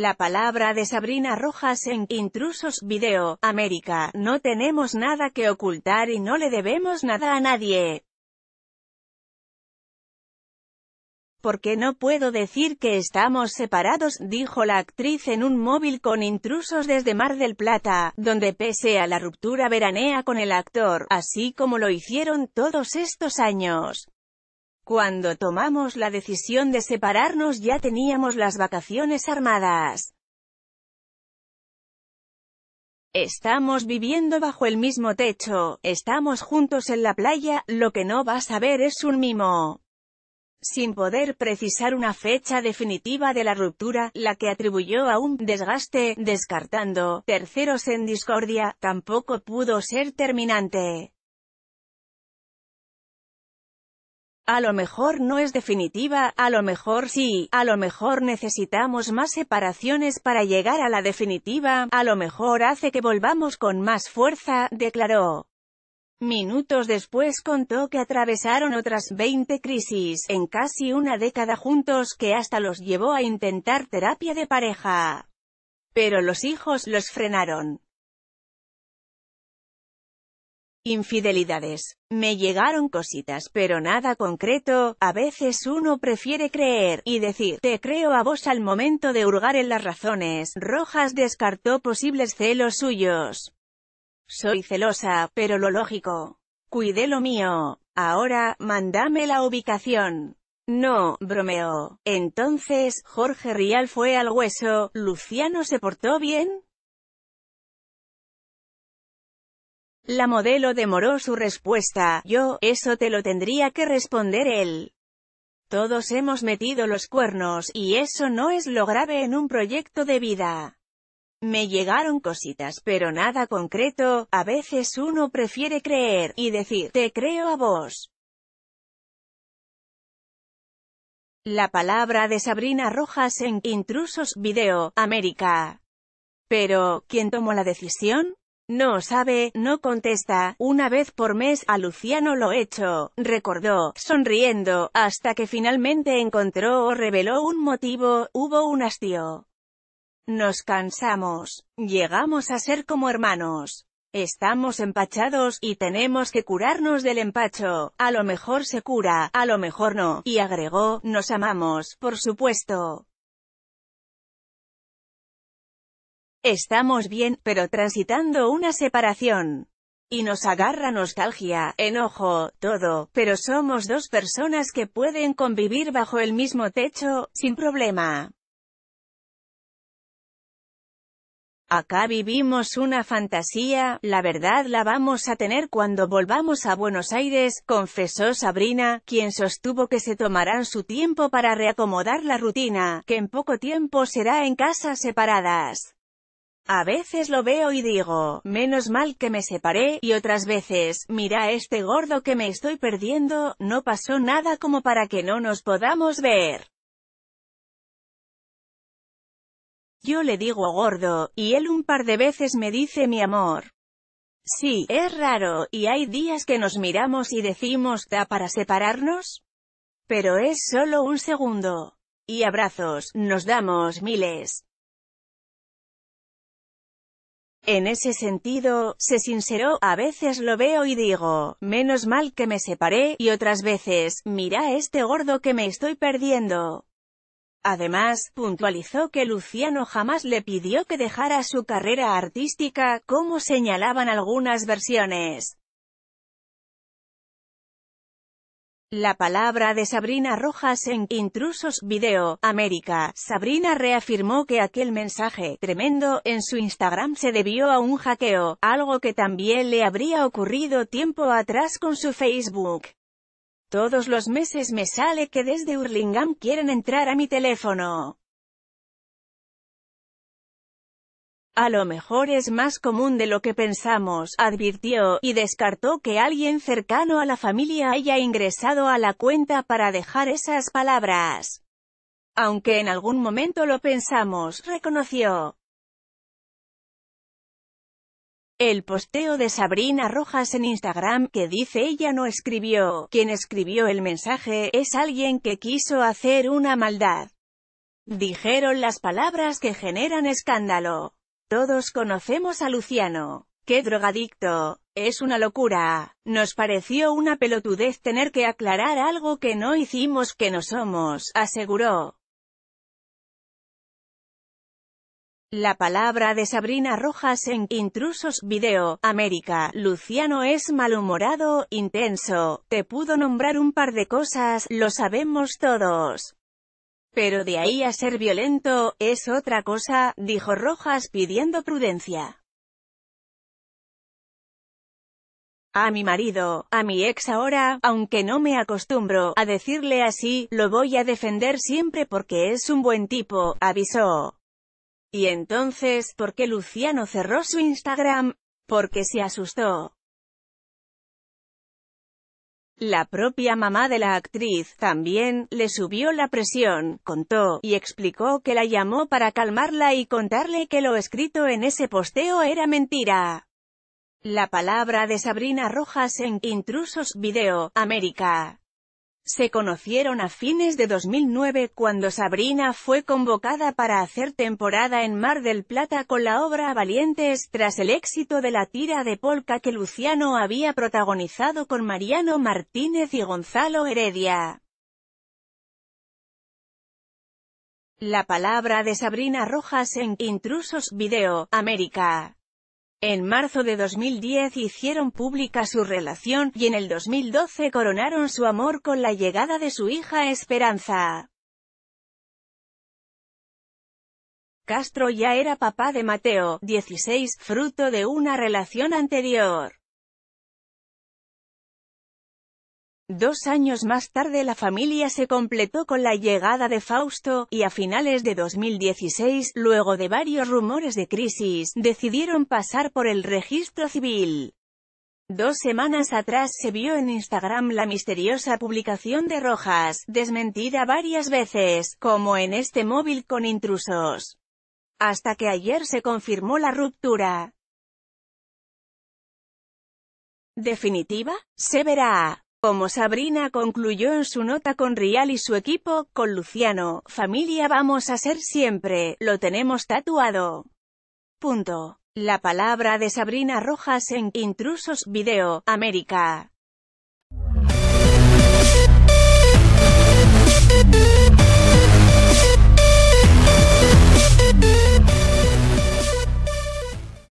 La palabra de Sabrina Rojas en Intrusos Video, América, no tenemos nada que ocultar y no le debemos nada a nadie. Porque no puedo decir que estamos separados, dijo la actriz en un móvil con intrusos desde Mar del Plata, donde pese a la ruptura veranea con el actor, así como lo hicieron todos estos años. Cuando tomamos la decisión de separarnos ya teníamos las vacaciones armadas. Estamos viviendo bajo el mismo techo, estamos juntos en la playa, lo que no vas a ver es un mimo. Sin poder precisar una fecha definitiva de la ruptura, la que atribuyó a un desgaste, descartando terceros en discordia, tampoco pudo ser terminante. A lo mejor no es definitiva, a lo mejor sí, a lo mejor necesitamos más separaciones para llegar a la definitiva, a lo mejor hace que volvamos con más fuerza, declaró. Minutos después contó que atravesaron otras 20 crisis, en casi una década juntos, que hasta los llevó a intentar terapia de pareja. Pero los hijos los frenaron. Infidelidades. Me llegaron cositas, pero nada concreto, a veces uno prefiere creer, y decir, te creo a vos al momento de hurgar en las razones. Rojas descartó posibles celos suyos. Soy celosa, pero lo lógico. Cuidé lo mío. Ahora, mandame la ubicación. No, bromeo. Entonces, Jorge Rial fue al hueso, Luciano se portó bien, La modelo demoró su respuesta, yo, eso te lo tendría que responder él. Todos hemos metido los cuernos, y eso no es lo grave en un proyecto de vida. Me llegaron cositas, pero nada concreto, a veces uno prefiere creer, y decir, te creo a vos. La palabra de Sabrina Rojas en Intrusos Video, América. Pero, ¿quién tomó la decisión? No sabe, no contesta, una vez por mes, a Luciano lo hecho, recordó, sonriendo, hasta que finalmente encontró o reveló un motivo, hubo un hastío. Nos cansamos. Llegamos a ser como hermanos. Estamos empachados, y tenemos que curarnos del empacho, a lo mejor se cura, a lo mejor no, y agregó, nos amamos, por supuesto. Estamos bien, pero transitando una separación. Y nos agarra nostalgia, enojo, todo, pero somos dos personas que pueden convivir bajo el mismo techo, sin problema. Acá vivimos una fantasía, la verdad la vamos a tener cuando volvamos a Buenos Aires, confesó Sabrina, quien sostuvo que se tomarán su tiempo para reacomodar la rutina, que en poco tiempo será en casas separadas. A veces lo veo y digo, menos mal que me separé, y otras veces, mira este gordo que me estoy perdiendo, no pasó nada como para que no nos podamos ver. Yo le digo a gordo, y él un par de veces me dice mi amor. Sí, es raro, y hay días que nos miramos y decimos, ¿da para separarnos? Pero es solo un segundo. Y abrazos, nos damos miles. En ese sentido, se sinceró, a veces lo veo y digo, menos mal que me separé, y otras veces, mira este gordo que me estoy perdiendo. Además, puntualizó que Luciano jamás le pidió que dejara su carrera artística, como señalaban algunas versiones. La palabra de Sabrina Rojas en Intrusos Video, América, Sabrina reafirmó que aquel mensaje, tremendo, en su Instagram se debió a un hackeo, algo que también le habría ocurrido tiempo atrás con su Facebook. Todos los meses me sale que desde Hurlingham quieren entrar a mi teléfono. A lo mejor es más común de lo que pensamos, advirtió, y descartó que alguien cercano a la familia haya ingresado a la cuenta para dejar esas palabras. Aunque en algún momento lo pensamos, reconoció. El posteo de Sabrina Rojas en Instagram, que dice ella no escribió, quien escribió el mensaje, es alguien que quiso hacer una maldad. Dijeron las palabras que generan escándalo. Todos conocemos a Luciano. ¡Qué drogadicto! Es una locura. Nos pareció una pelotudez tener que aclarar algo que no hicimos que no somos, aseguró. La palabra de Sabrina Rojas en Intrusos Video, América, Luciano es malhumorado, intenso, te pudo nombrar un par de cosas, lo sabemos todos. Pero de ahí a ser violento, es otra cosa, dijo Rojas pidiendo prudencia. A mi marido, a mi ex ahora, aunque no me acostumbro a decirle así, lo voy a defender siempre porque es un buen tipo, avisó. Y entonces, ¿por qué Luciano cerró su Instagram? Porque se asustó. La propia mamá de la actriz, también, le subió la presión, contó, y explicó que la llamó para calmarla y contarle que lo escrito en ese posteo era mentira. La palabra de Sabrina Rojas en Intrusos Video, América. Se conocieron a fines de 2009 cuando Sabrina fue convocada para hacer temporada en Mar del Plata con la obra Valientes tras el éxito de la tira de polka que Luciano había protagonizado con Mariano Martínez y Gonzalo Heredia. La palabra de Sabrina Rojas en Intrusos Video, América. En marzo de 2010 hicieron pública su relación, y en el 2012 coronaron su amor con la llegada de su hija Esperanza. Castro ya era papá de Mateo, 16, fruto de una relación anterior. Dos años más tarde la familia se completó con la llegada de Fausto, y a finales de 2016, luego de varios rumores de crisis, decidieron pasar por el registro civil. Dos semanas atrás se vio en Instagram la misteriosa publicación de Rojas, desmentida varias veces, como en este móvil con intrusos. Hasta que ayer se confirmó la ruptura. ¿Definitiva? Se verá. Como Sabrina concluyó en su nota con Rial y su equipo, con Luciano, familia vamos a ser siempre, lo tenemos tatuado. Punto. La palabra de Sabrina Rojas en Intrusos Video, América.